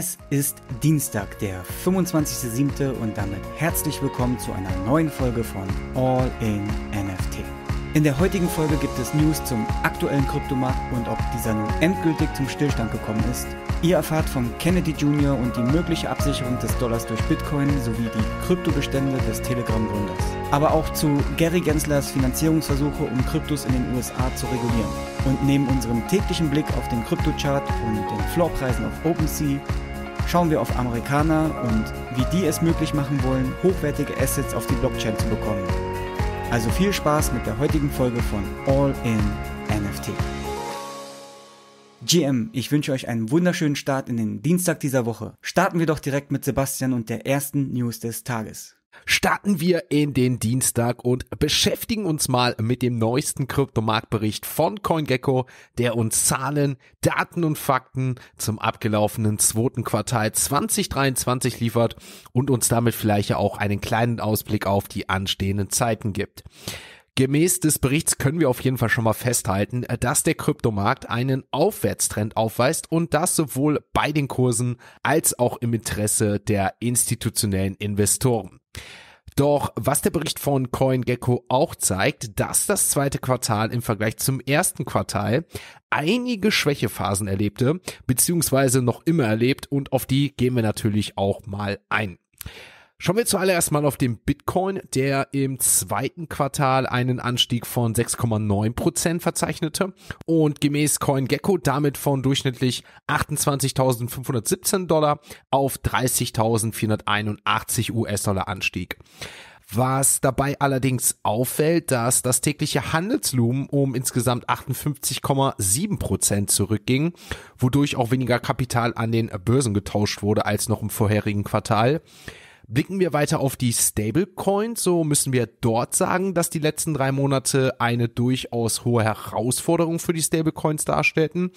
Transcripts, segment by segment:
Es ist Dienstag, der 25.07. und damit herzlich willkommen zu einer neuen Folge von All in NFT. In der heutigen Folge gibt es News zum aktuellen Kryptomarkt und ob dieser nun endgültig zum Stillstand gekommen ist. Ihr erfahrt von Kennedy Jr. und die mögliche Absicherung des Dollars durch Bitcoin sowie die Kryptobestände des Telegram-Gründers. Aber auch zu Gary Genslers Finanzierungsversuche, um Kryptos in den USA zu regulieren. Und neben unserem täglichen Blick auf den Kryptochart und den Floorpreisen auf OpenSea schauen wir auf Amerikaner und wie die es möglich machen wollen, hochwertige Assets auf die Blockchain zu bekommen. Also viel Spaß mit der heutigen Folge von All in NFT. GM, ich wünsche euch einen wunderschönen Start in den Dienstag dieser Woche. Starten wir doch direkt mit Sebastian und der ersten News des Tages starten wir in den Dienstag und beschäftigen uns mal mit dem neuesten Kryptomarktbericht von CoinGecko, der uns Zahlen, Daten und Fakten zum abgelaufenen zweiten Quartal 2023 liefert und uns damit vielleicht auch einen kleinen Ausblick auf die anstehenden Zeiten gibt. Gemäß des Berichts können wir auf jeden Fall schon mal festhalten, dass der Kryptomarkt einen Aufwärtstrend aufweist und das sowohl bei den Kursen als auch im Interesse der institutionellen Investoren. Doch was der Bericht von CoinGecko auch zeigt, dass das zweite Quartal im Vergleich zum ersten Quartal einige Schwächephasen erlebte, beziehungsweise noch immer erlebt und auf die gehen wir natürlich auch mal ein. Schauen wir zuallererst mal auf den Bitcoin, der im zweiten Quartal einen Anstieg von 6,9 Prozent verzeichnete und gemäß CoinGecko damit von durchschnittlich 28.517 Dollar auf 30.481 US-Dollar anstieg. Was dabei allerdings auffällt, dass das tägliche Handelslumen um insgesamt 58,7 Prozent zurückging, wodurch auch weniger Kapital an den Börsen getauscht wurde als noch im vorherigen Quartal. Blicken wir weiter auf die Stablecoins, so müssen wir dort sagen, dass die letzten drei Monate eine durchaus hohe Herausforderung für die Stablecoins darstellten,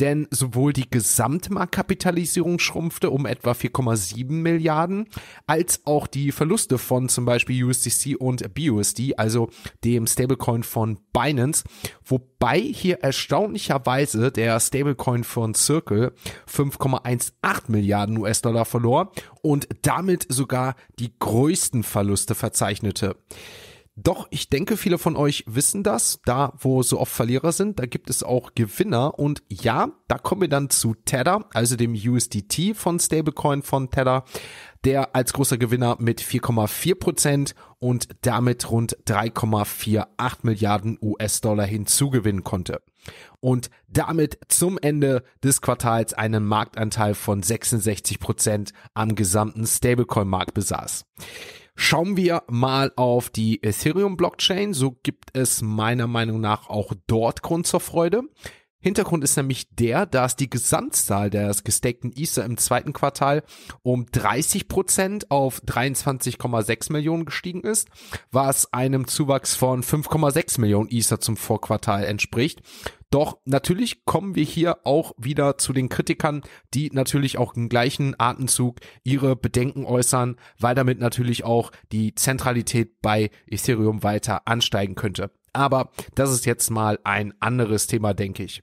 denn sowohl die Gesamtmarktkapitalisierung schrumpfte um etwa 4,7 Milliarden, als auch die Verluste von zum Beispiel USDC und BUSD, also dem Stablecoin von Binance, wo wobei hier erstaunlicherweise der Stablecoin von Circle 5,18 Milliarden US-Dollar verlor und damit sogar die größten Verluste verzeichnete. Doch, ich denke, viele von euch wissen das. Da, wo so oft Verlierer sind, da gibt es auch Gewinner. Und ja, da kommen wir dann zu Tether, also dem USDT von Stablecoin von Tether, der als großer Gewinner mit 4,4 Prozent und damit rund 3,48 Milliarden US-Dollar hinzugewinnen konnte. Und damit zum Ende des Quartals einen Marktanteil von 66 Prozent am gesamten Stablecoin-Markt besaß. Schauen wir mal auf die Ethereum-Blockchain. So gibt es meiner Meinung nach auch dort Grund zur Freude. Hintergrund ist nämlich der, dass die Gesamtzahl der gestakten Ether im zweiten Quartal um 30 Prozent auf 23,6 Millionen gestiegen ist, was einem Zuwachs von 5,6 Millionen Ether zum Vorquartal entspricht. Doch natürlich kommen wir hier auch wieder zu den Kritikern, die natürlich auch im gleichen Atemzug ihre Bedenken äußern, weil damit natürlich auch die Zentralität bei Ethereum weiter ansteigen könnte. Aber das ist jetzt mal ein anderes Thema, denke ich.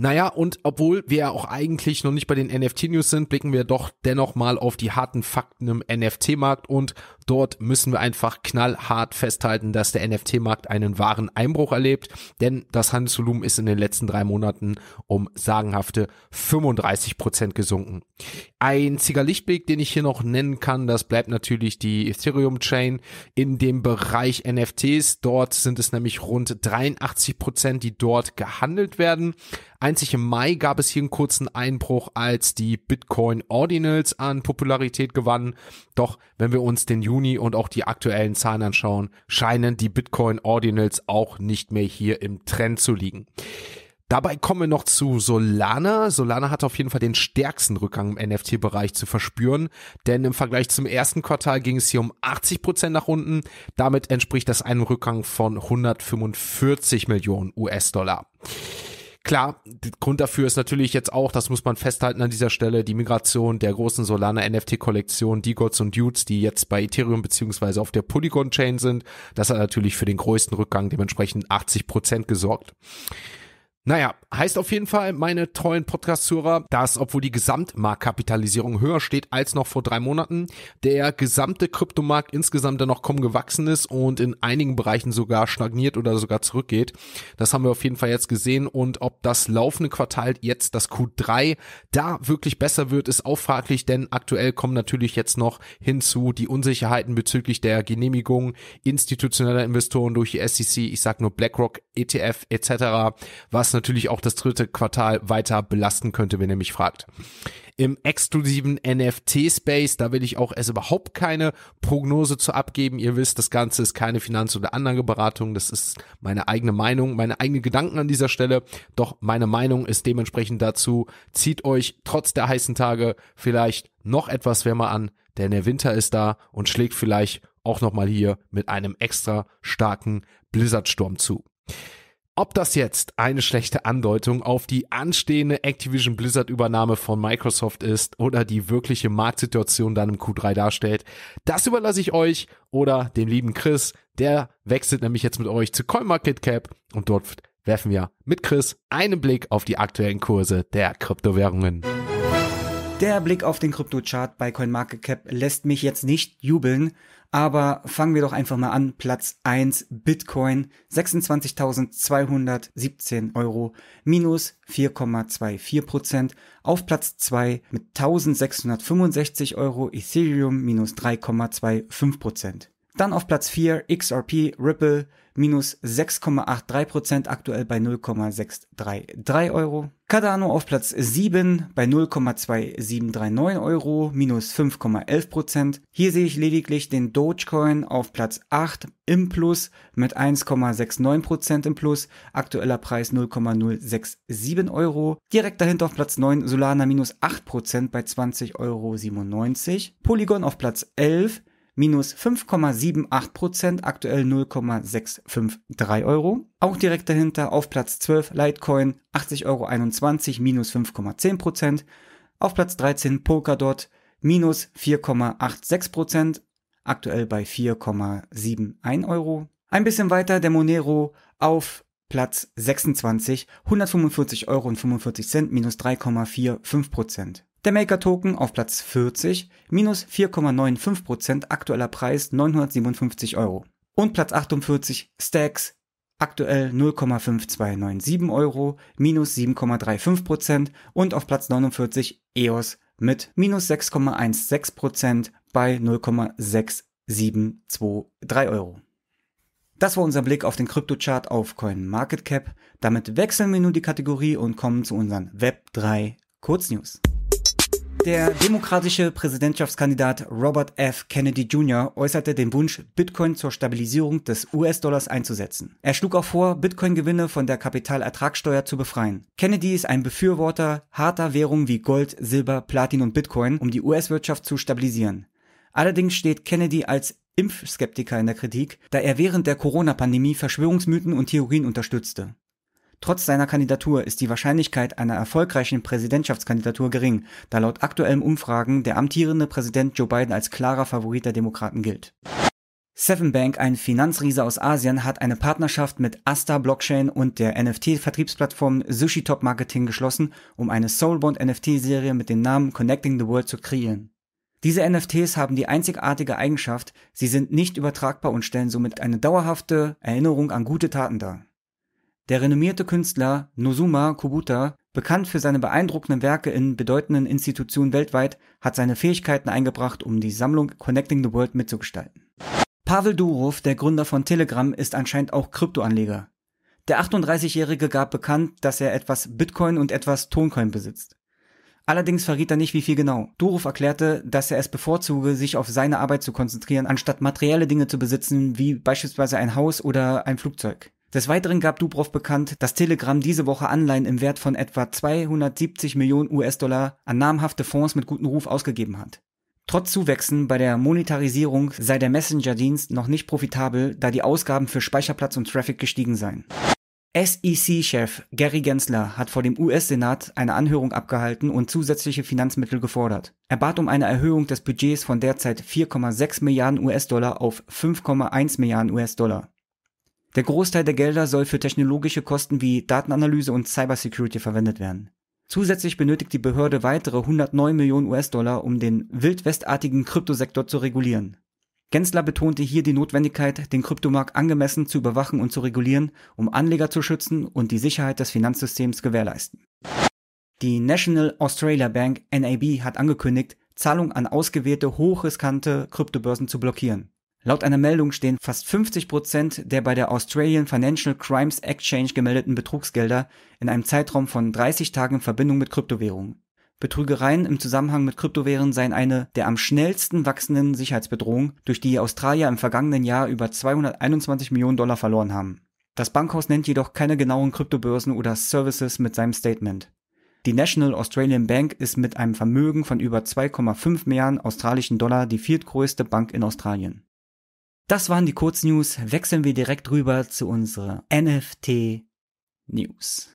Naja, und obwohl wir ja auch eigentlich noch nicht bei den NFT-News sind, blicken wir doch dennoch mal auf die harten Fakten im NFT-Markt und dort müssen wir einfach knallhart festhalten, dass der NFT-Markt einen wahren Einbruch erlebt, denn das Handelsvolumen ist in den letzten drei Monaten um sagenhafte 35 Prozent gesunken. Einziger Lichtblick, den ich hier noch nennen kann, das bleibt natürlich die Ethereum-Chain in dem Bereich NFTs. Dort sind es nämlich rund 83 Prozent, die dort gehandelt werden. Ein Einzig im Mai gab es hier einen kurzen Einbruch, als die Bitcoin Ordinals an Popularität gewannen. Doch wenn wir uns den Juni und auch die aktuellen Zahlen anschauen, scheinen die Bitcoin Ordinals auch nicht mehr hier im Trend zu liegen. Dabei kommen wir noch zu Solana. Solana hat auf jeden Fall den stärksten Rückgang im NFT-Bereich zu verspüren, denn im Vergleich zum ersten Quartal ging es hier um 80 Prozent nach unten. Damit entspricht das einem Rückgang von 145 Millionen US-Dollar. Klar, Grund dafür ist natürlich jetzt auch, das muss man festhalten an dieser Stelle, die Migration der großen Solana NFT-Kollektion, die gods und Dudes, die jetzt bei Ethereum beziehungsweise auf der Polygon-Chain sind. Das hat natürlich für den größten Rückgang dementsprechend 80 Prozent gesorgt. Naja, heißt auf jeden Fall, meine treuen Podcast-Hörer, dass, obwohl die Gesamtmarktkapitalisierung höher steht als noch vor drei Monaten, der gesamte Kryptomarkt insgesamt dann noch kaum gewachsen ist und in einigen Bereichen sogar stagniert oder sogar zurückgeht. Das haben wir auf jeden Fall jetzt gesehen und ob das laufende Quartal jetzt das Q3 da wirklich besser wird, ist auch fraglich, denn aktuell kommen natürlich jetzt noch hinzu die Unsicherheiten bezüglich der Genehmigung institutioneller Investoren durch die SEC. Ich sag nur BlackRock, ETF etc., was natürlich auch das dritte Quartal weiter belasten könnte, wenn ihr mich fragt. Im exklusiven NFT-Space, da will ich auch erst überhaupt keine Prognose zu abgeben. Ihr wisst, das Ganze ist keine Finanz- oder Anlageberatung. Das ist meine eigene Meinung, meine eigenen Gedanken an dieser Stelle. Doch meine Meinung ist dementsprechend dazu, zieht euch trotz der heißen Tage vielleicht noch etwas wärmer an, denn der Winter ist da und schlägt vielleicht auch nochmal hier mit einem extra starken Blizzardsturm zu. Ob das jetzt eine schlechte Andeutung auf die anstehende Activision Blizzard-Übernahme von Microsoft ist oder die wirkliche Marktsituation dann im Q3 darstellt, das überlasse ich euch oder dem lieben Chris. Der wechselt nämlich jetzt mit euch zu CoinMarketCap und dort werfen wir mit Chris einen Blick auf die aktuellen Kurse der Kryptowährungen. Der Blick auf den Kryptochart bei CoinMarketCap lässt mich jetzt nicht jubeln, aber fangen wir doch einfach mal an. Platz 1 Bitcoin 26.217 Euro minus 4,24 Prozent. Auf Platz 2 mit 1.665 Euro Ethereum minus 3,25 Prozent. Dann auf Platz 4 XRP Ripple minus 6,83% aktuell bei 0,633 Euro. Cardano auf Platz 7 bei 0,2739 Euro minus 5,11%. Hier sehe ich lediglich den Dogecoin auf Platz 8 im Plus mit 1,69% im Plus, aktueller Preis 0,067 Euro. Direkt dahinter auf Platz 9 Solana minus 8% bei 20,97 Euro. Polygon auf Platz 11 minus 5,78%, aktuell 0,653 Euro. Auch direkt dahinter auf Platz 12 Litecoin 80,21 Euro, minus 5,10%. Auf Platz 13 Polkadot minus 4,86%, aktuell bei 4,71 Euro. Ein bisschen weiter der Monero auf Platz 26, 145,45 Euro, minus 3,45 der Maker-Token auf Platz 40, minus 4,95% aktueller Preis 957 Euro. Und Platz 48, Stacks, aktuell 0,5297 Euro, minus 7,35% und auf Platz 49 EOS mit minus 6,16% bei 0,6723 Euro. Das war unser Blick auf den Kryptochart auf CoinMarketCap. Damit wechseln wir nun die Kategorie und kommen zu unseren Web3 Kurznews. Der demokratische Präsidentschaftskandidat Robert F. Kennedy Jr. äußerte den Wunsch, Bitcoin zur Stabilisierung des US-Dollars einzusetzen. Er schlug auch vor, Bitcoin-Gewinne von der Kapitalertragssteuer zu befreien. Kennedy ist ein Befürworter harter Währungen wie Gold, Silber, Platin und Bitcoin, um die US-Wirtschaft zu stabilisieren. Allerdings steht Kennedy als Impfskeptiker in der Kritik, da er während der Corona-Pandemie Verschwörungsmythen und Theorien unterstützte. Trotz seiner Kandidatur ist die Wahrscheinlichkeit einer erfolgreichen Präsidentschaftskandidatur gering, da laut aktuellen Umfragen der amtierende Präsident Joe Biden als klarer Favorit der Demokraten gilt. Seven Bank, ein Finanzriese aus Asien, hat eine Partnerschaft mit Asta Blockchain und der NFT-Vertriebsplattform Sushi Top Marketing geschlossen, um eine Soulbond NFT-Serie mit dem Namen Connecting the World zu kreieren. Diese NFTs haben die einzigartige Eigenschaft, sie sind nicht übertragbar und stellen somit eine dauerhafte Erinnerung an gute Taten dar. Der renommierte Künstler Nozuma Kubuta, bekannt für seine beeindruckenden Werke in bedeutenden Institutionen weltweit, hat seine Fähigkeiten eingebracht, um die Sammlung Connecting the World mitzugestalten. Pavel Durov, der Gründer von Telegram, ist anscheinend auch Kryptoanleger. Der 38-Jährige gab bekannt, dass er etwas Bitcoin und etwas Toncoin besitzt. Allerdings verriet er nicht, wie viel genau. Durov erklärte, dass er es bevorzuge, sich auf seine Arbeit zu konzentrieren, anstatt materielle Dinge zu besitzen, wie beispielsweise ein Haus oder ein Flugzeug. Des Weiteren gab Dubrov bekannt, dass Telegram diese Woche Anleihen im Wert von etwa 270 Millionen US-Dollar an namhafte Fonds mit gutem Ruf ausgegeben hat. Trotz Zuwächsen bei der Monetarisierung sei der Messenger-Dienst noch nicht profitabel, da die Ausgaben für Speicherplatz und Traffic gestiegen seien. SEC-Chef Gary Gensler hat vor dem US-Senat eine Anhörung abgehalten und zusätzliche Finanzmittel gefordert. Er bat um eine Erhöhung des Budgets von derzeit 4,6 Milliarden US-Dollar auf 5,1 Milliarden US-Dollar. Der Großteil der Gelder soll für technologische Kosten wie Datenanalyse und Cybersecurity verwendet werden. Zusätzlich benötigt die Behörde weitere 109 Millionen US-Dollar, um den wildwestartigen Kryptosektor zu regulieren. Gensler betonte hier die Notwendigkeit, den Kryptomarkt angemessen zu überwachen und zu regulieren, um Anleger zu schützen und die Sicherheit des Finanzsystems gewährleisten. Die National Australia Bank NAB hat angekündigt, Zahlungen an ausgewählte hochriskante Kryptobörsen zu blockieren. Laut einer Meldung stehen fast 50 Prozent der bei der Australian Financial Crimes Exchange gemeldeten Betrugsgelder in einem Zeitraum von 30 Tagen in Verbindung mit Kryptowährungen. Betrügereien im Zusammenhang mit Kryptowährungen seien eine der am schnellsten wachsenden Sicherheitsbedrohungen, durch die Australier im vergangenen Jahr über 221 Millionen Dollar verloren haben. Das Bankhaus nennt jedoch keine genauen Kryptobörsen oder Services mit seinem Statement. Die National Australian Bank ist mit einem Vermögen von über 2,5 Milliarden australischen Dollar die viertgrößte Bank in Australien. Das waren die Kurznews. Wechseln wir direkt rüber zu unserer NFT News.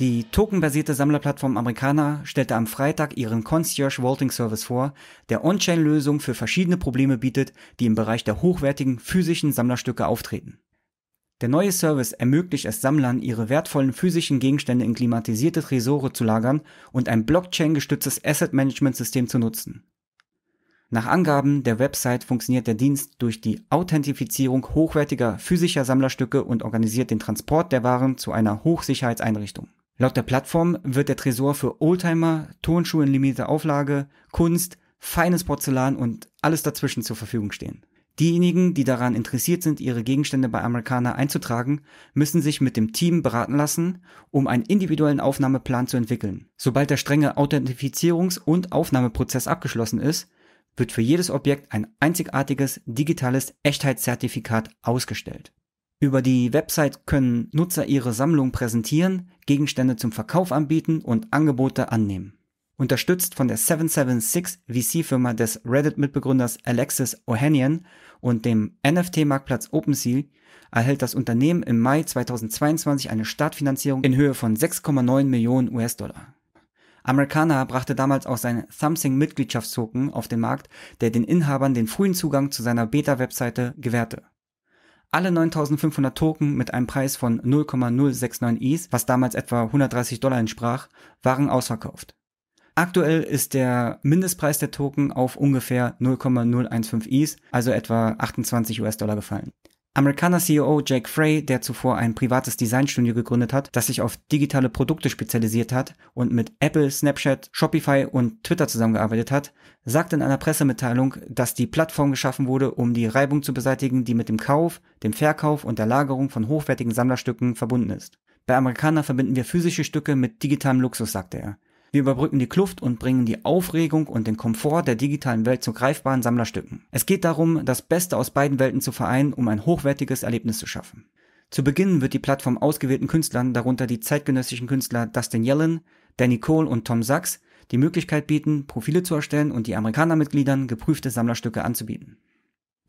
Die tokenbasierte Sammlerplattform Americana stellte am Freitag ihren Concierge Vaulting Service vor, der On-Chain-Lösungen für verschiedene Probleme bietet, die im Bereich der hochwertigen physischen Sammlerstücke auftreten. Der neue Service ermöglicht es Sammlern, ihre wertvollen physischen Gegenstände in klimatisierte Tresore zu lagern und ein Blockchain-gestütztes Asset-Management-System zu nutzen. Nach Angaben der Website funktioniert der Dienst durch die Authentifizierung hochwertiger physischer Sammlerstücke und organisiert den Transport der Waren zu einer Hochsicherheitseinrichtung. Laut der Plattform wird der Tresor für Oldtimer, Turnschuhe in limitierter Auflage, Kunst, feines Porzellan und alles dazwischen zur Verfügung stehen. Diejenigen, die daran interessiert sind, ihre Gegenstände bei Amerikaner einzutragen, müssen sich mit dem Team beraten lassen, um einen individuellen Aufnahmeplan zu entwickeln. Sobald der strenge Authentifizierungs- und Aufnahmeprozess abgeschlossen ist, wird für jedes Objekt ein einzigartiges digitales Echtheitszertifikat ausgestellt. Über die Website können Nutzer ihre Sammlung präsentieren, Gegenstände zum Verkauf anbieten und Angebote annehmen. Unterstützt von der 776 VC-Firma des Reddit-Mitbegründers Alexis Ohanian und dem NFT-Marktplatz OpenSea erhält das Unternehmen im Mai 2022 eine Startfinanzierung in Höhe von 6,9 Millionen US-Dollar. Americana brachte damals auch sein Thumbsing mitgliedschaftstoken auf den Markt, der den Inhabern den frühen Zugang zu seiner Beta-Webseite gewährte. Alle 9500 Token mit einem Preis von 0,069 ETH, was damals etwa 130 Dollar entsprach, waren ausverkauft. Aktuell ist der Mindestpreis der Token auf ungefähr 0,015 ETH, also etwa 28 US-Dollar gefallen. Amerikaner-CEO Jake Frey, der zuvor ein privates Designstudio gegründet hat, das sich auf digitale Produkte spezialisiert hat und mit Apple, Snapchat, Shopify und Twitter zusammengearbeitet hat, sagt in einer Pressemitteilung, dass die Plattform geschaffen wurde, um die Reibung zu beseitigen, die mit dem Kauf, dem Verkauf und der Lagerung von hochwertigen Sammlerstücken verbunden ist. Bei Amerikanern verbinden wir physische Stücke mit digitalem Luxus, sagte er. Wir überbrücken die Kluft und bringen die Aufregung und den Komfort der digitalen Welt zu greifbaren Sammlerstücken. Es geht darum, das Beste aus beiden Welten zu vereinen, um ein hochwertiges Erlebnis zu schaffen. Zu Beginn wird die Plattform ausgewählten Künstlern, darunter die zeitgenössischen Künstler Dustin Yellen, Danny Cole und Tom Sachs, die Möglichkeit bieten, Profile zu erstellen und die Amerikanermitgliedern geprüfte Sammlerstücke anzubieten.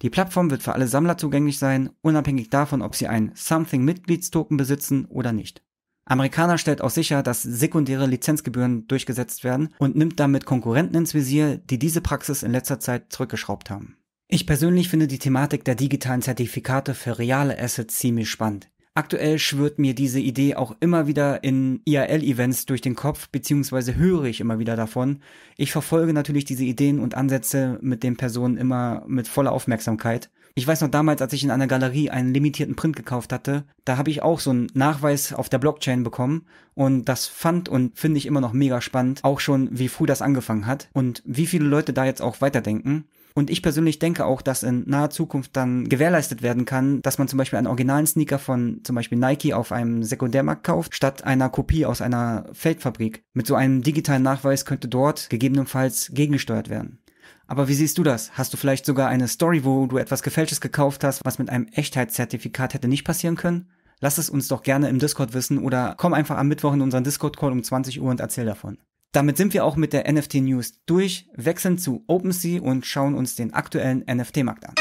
Die Plattform wird für alle Sammler zugänglich sein, unabhängig davon, ob sie ein Something-Mitgliedstoken besitzen oder nicht. Amerikaner stellt auch sicher, dass sekundäre Lizenzgebühren durchgesetzt werden und nimmt damit Konkurrenten ins Visier, die diese Praxis in letzter Zeit zurückgeschraubt haben. Ich persönlich finde die Thematik der digitalen Zertifikate für reale Assets ziemlich spannend. Aktuell schwirrt mir diese Idee auch immer wieder in ial events durch den Kopf, beziehungsweise höre ich immer wieder davon. Ich verfolge natürlich diese Ideen und Ansätze mit den Personen immer mit voller Aufmerksamkeit. Ich weiß noch damals, als ich in einer Galerie einen limitierten Print gekauft hatte, da habe ich auch so einen Nachweis auf der Blockchain bekommen und das fand und finde ich immer noch mega spannend, auch schon wie früh das angefangen hat und wie viele Leute da jetzt auch weiterdenken. Und ich persönlich denke auch, dass in naher Zukunft dann gewährleistet werden kann, dass man zum Beispiel einen originalen Sneaker von zum Beispiel Nike auf einem Sekundärmarkt kauft, statt einer Kopie aus einer Feldfabrik. Mit so einem digitalen Nachweis könnte dort gegebenenfalls gegengesteuert werden. Aber wie siehst du das? Hast du vielleicht sogar eine Story, wo du etwas Gefälschtes gekauft hast, was mit einem Echtheitszertifikat hätte nicht passieren können? Lass es uns doch gerne im Discord wissen oder komm einfach am Mittwoch in unseren Discord-Call um 20 Uhr und erzähl davon. Damit sind wir auch mit der NFT News durch, wechseln zu OpenSea und schauen uns den aktuellen NFT-Markt an.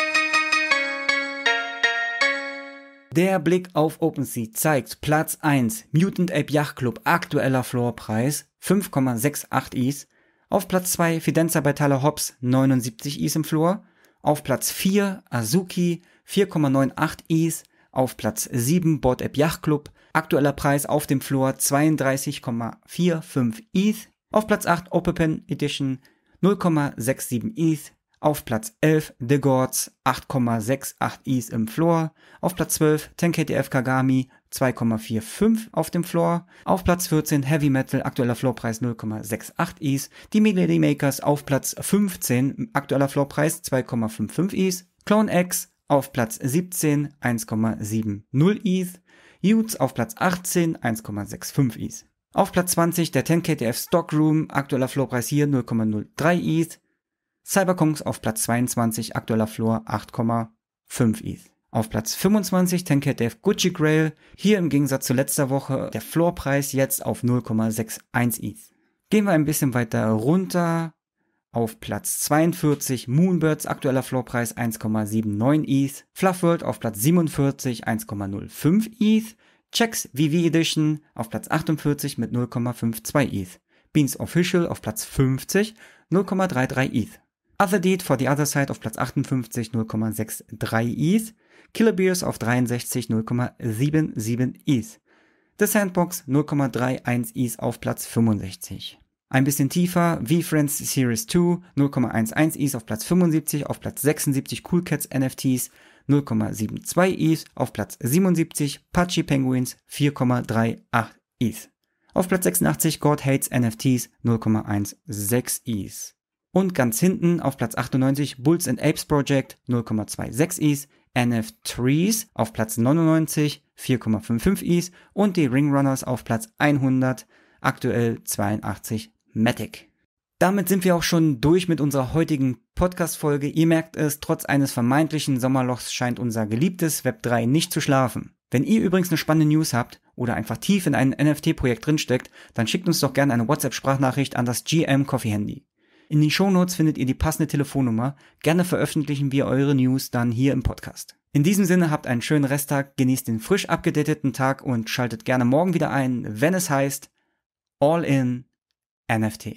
Der Blick auf OpenSea zeigt Platz 1 Mutant Ape Yacht Club aktueller Floorpreis 5,68 Is, auf Platz 2 Fidenza bei Tyler Hobbs 79 Is im Floor, auf Platz 4 Azuki 4,98 Is, auf Platz 7 Board App Yacht Club. Aktueller Preis auf dem Floor 32,45 ETH. Auf Platz 8 Open Edition 0,67 ETH. Auf Platz 11 The Gods 8,68 ETH im Floor. Auf Platz 12 10KTF Kagami 2,45 auf dem Floor. Auf Platz 14 Heavy Metal, aktueller Floorpreis 0,68 ETH. Die Melody Makers auf Platz 15, aktueller Floorpreis 2,55 ETH. Clone X auf Platz 17, 1,70 ETH. Utes auf Platz 18, 1,65 ETH. Auf Platz 20 der 10KTF Stockroom, aktueller Floorpreis hier 0,03 ETH. Cyberkongs auf Platz 22, aktueller Floor 8,5 ETH. Auf Platz 25 10KTF Gucci Grail, hier im Gegensatz zu letzter Woche der Floorpreis jetzt auf 0,61 ETH. Gehen wir ein bisschen weiter runter. Auf Platz 42 Moonbirds, aktueller Floorpreis 1,79 ETH. Fluffworld auf Platz 47 1,05 ETH. Checks VV Edition auf Platz 48 mit 0,52 ETH. Beans Official auf Platz 50, 0,33 ETH. Other Deed for the Other Side auf Platz 58, 0,63 ETH. Killer Beers auf 63, 0,77 ETH. The Sandbox 0,31 ETH e auf Platz 65. Ein bisschen tiefer, V-Friends Series 2 0,11 ETH auf Platz 75, auf Platz 76 Cool Cats NFTs, 0,72 ETH. Auf Platz 77 Pachi Penguins 4,38 ETH. Auf Platz 86 God Hates NFTs 0,16 ETH. Und ganz hinten auf Platz 98 Bulls and Apes Project 0,26 ETH. nf 3 auf Platz 99 4,55 ETH und die Ringrunners auf Platz 100 aktuell 82 Matic. Damit sind wir auch schon durch mit unserer heutigen Podcast-Folge. Ihr merkt es, trotz eines vermeintlichen Sommerlochs scheint unser geliebtes Web3 nicht zu schlafen. Wenn ihr übrigens eine spannende News habt oder einfach tief in ein NFT-Projekt drinsteckt, dann schickt uns doch gerne eine WhatsApp-Sprachnachricht an das GM Coffee Handy. In den Shownotes findet ihr die passende Telefonnummer. Gerne veröffentlichen wir eure News dann hier im Podcast. In diesem Sinne habt einen schönen Resttag, genießt den frisch abgedateten Tag und schaltet gerne morgen wieder ein, wenn es heißt All in NFT.